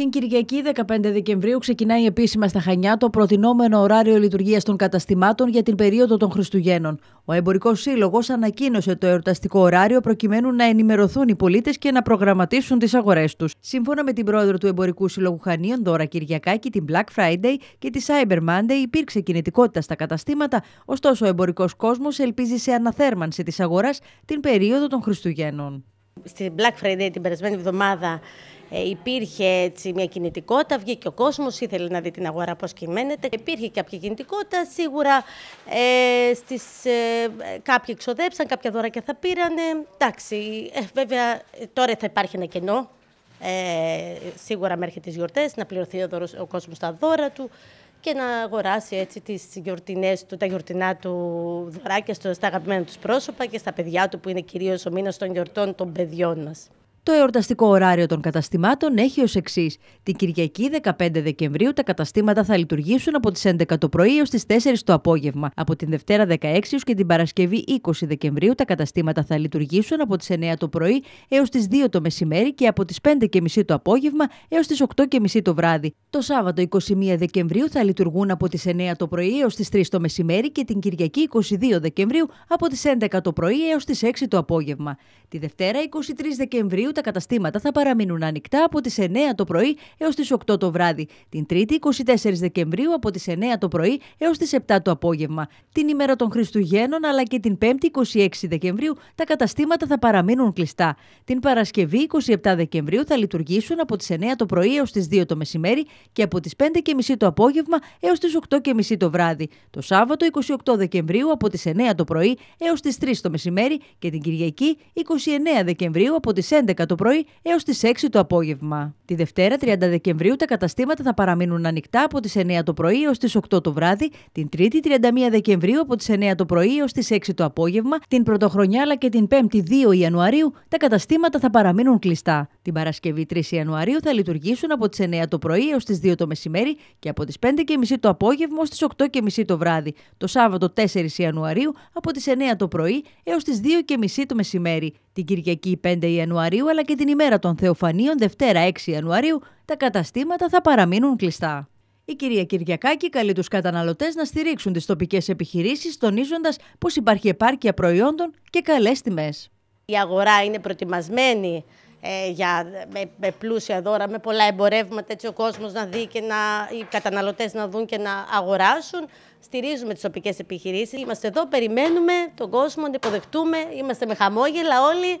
Την Κυριακή 15 Δεκεμβρίου ξεκινάει επίσημα στα Χανιά το προτινόμενο ωράριο λειτουργίας των καταστημάτων για την περίοδο των Χριστουγέννων. Ο Εμπορικός Σύλλογος ανακοίνωσε το εορταστικό ωράριο προκειμένου να ενημερωθούν οι πολίτες και να προγραμματίσουν τις αγορές τους. Σύμφωνα με την πρόεδρο του Εμπορικού Σύλλογου Χανίων, Δώρα Κυριακάκη, την Black Friday και τη Cyber Monday υπήρξε κινητικότητα στα καταστήματα, ωστόσο ο εμπορικός κόσμος ελπίζει σε αναθέρμανση της αγοράς την περίοδο των Χριστουγέννων. Στην Black Friday την περασμένη εβδομάδα ε, υπήρχε έτσι μια κινητικότητα, βγήκε ο κόσμος, ήθελε να δει την αγορά πώς κυμαίνεται. Υπήρχε κάποια κινητικότητα, σίγουρα ε, στις, ε, κάποιοι εξοδέψαν, κάποια δώρα και θα πήρανε. Εντάξει, ε, βέβαια ε, τώρα θα υπάρχει ένα κενό, ε, σίγουρα μέχρι τις γιορτές, να πληρωθεί ο, ο κόσμος τα δώρα του και να αγοράσει έτσι τις γιορτινές του, τα γιορτινά του δωράκια στα αγαπημένα τους πρόσωπα και στα παιδιά του που είναι κυρίως ο μήνας των γιορτών των παιδιών μας. Το εορταστικό ωράριο των καταστημάτων έχει ως εξής. Την Κυριακή 15 Δεκεμβρίου τα καταστήματα θα λειτουργήσουν από τις 11 το πρωί έως τις 4 το απόγευμα. Από την Δευτέρα 16 και την Παρασκευή 20 Δεκεμβρίου τα καταστήματα θα λειτουργήσουν από τις 9 το πρωί έως τις 2 το μεσημέρι και από τις 5.30 το απόγευμα έως τις 8.30 το βράδυ. Το Σάββατο 21 Δεκεμβρίου θα λειτουργούν από τις 9 το πρωί έως τις 3 το μεσημέρι και την Κυριακή 22 Δεκεμβρίου από τις 11 το πρωί έως τις 6 το απόγευμα. Τη Δευτέρα 23 Δεκεμβρίου τα καταστήματα θα παραμείνουν ανοιχτά από τις 9 το πρωί έως τις 8 το βράδυ, την 3η 24 Δεκεμβρίου από τις 9 το πρωί έως τις 7 το απόγευμα. Την ημέρα των Χριστουγέννων αλλά και την 5η 26 Δεκεμβρίου τα καταστήματα θα παραμείνουν κλειστά. Την Παρασκευή 27 Δεκεμβρίου θα λειτουργήσουν από τις 9 το πρωί έως τις 2 το μεσημέρι και από τις 5.30 το απόγευμα έως τις 8.30 το βράδυ. Το Σάββατο 28 Δεκεμβρίου από τις 9 το πρωί έως τις 3 το μεσημέρι και την Κυριακή 29 Δεκεμβρίου από τις 11 το πρωί έως τις 6 το απόγευμα. Τη Δευτέρα, 30 Δεκεμβρίου, τα καταστήματα θα παραμείνουν ανοιχτά από τις 9 το πρωί έως τις 8 το βράδυ, την Τρίτη, 31 Δεκεμβρίου από τις 9 το πρωί έως τις 6 το απόγευμα, την Πρωτοχρονιά αλλά και την 5η 2 Ιανουαρίου τα καταστήματα θα παραμείνουν κλειστά. Την Παρασκευή 3 Ιανουαρίου θα λειτουργήσουν από τις 9 το πρωί έως τις 2 το μεσημέρι και από τις 5.30 το απόγευμα στι 8.30 το βράδυ. Το Σάββατο 4 Ιανουαρίου από τις 9 το πρωί έως τις 2.30 το μεσημέρι την Κυριακή 5 Ιανουαρίου αλλά και την ημέρα των Θεοφανίων Δευτέρα 6 Ιανουαρίου τα καταστήματα θα παραμείνουν κλειστά. Η κυρία Κυριακάκη καλεί τους καταναλωτές να στηρίξουν τις τοπικές επιχειρήσεις, τονίζοντας πως υπάρχει επάρκεια προϊόντων και καλές τιμές. Η αγορά είναι προετοιμασμένη ε, για, με, με, πλούσια δώρα, με πολλά εμπορεύματα, έτσι ο κόσμος να δει και να, οι καταναλωτές να δουν και να αγοράσουν. Στηρίζουμε τις τοπικές επιχειρήσεις. Είμαστε εδώ, περιμένουμε τον κόσμο, να υποδεχτούμε, είμαστε με χαμόγελα όλοι.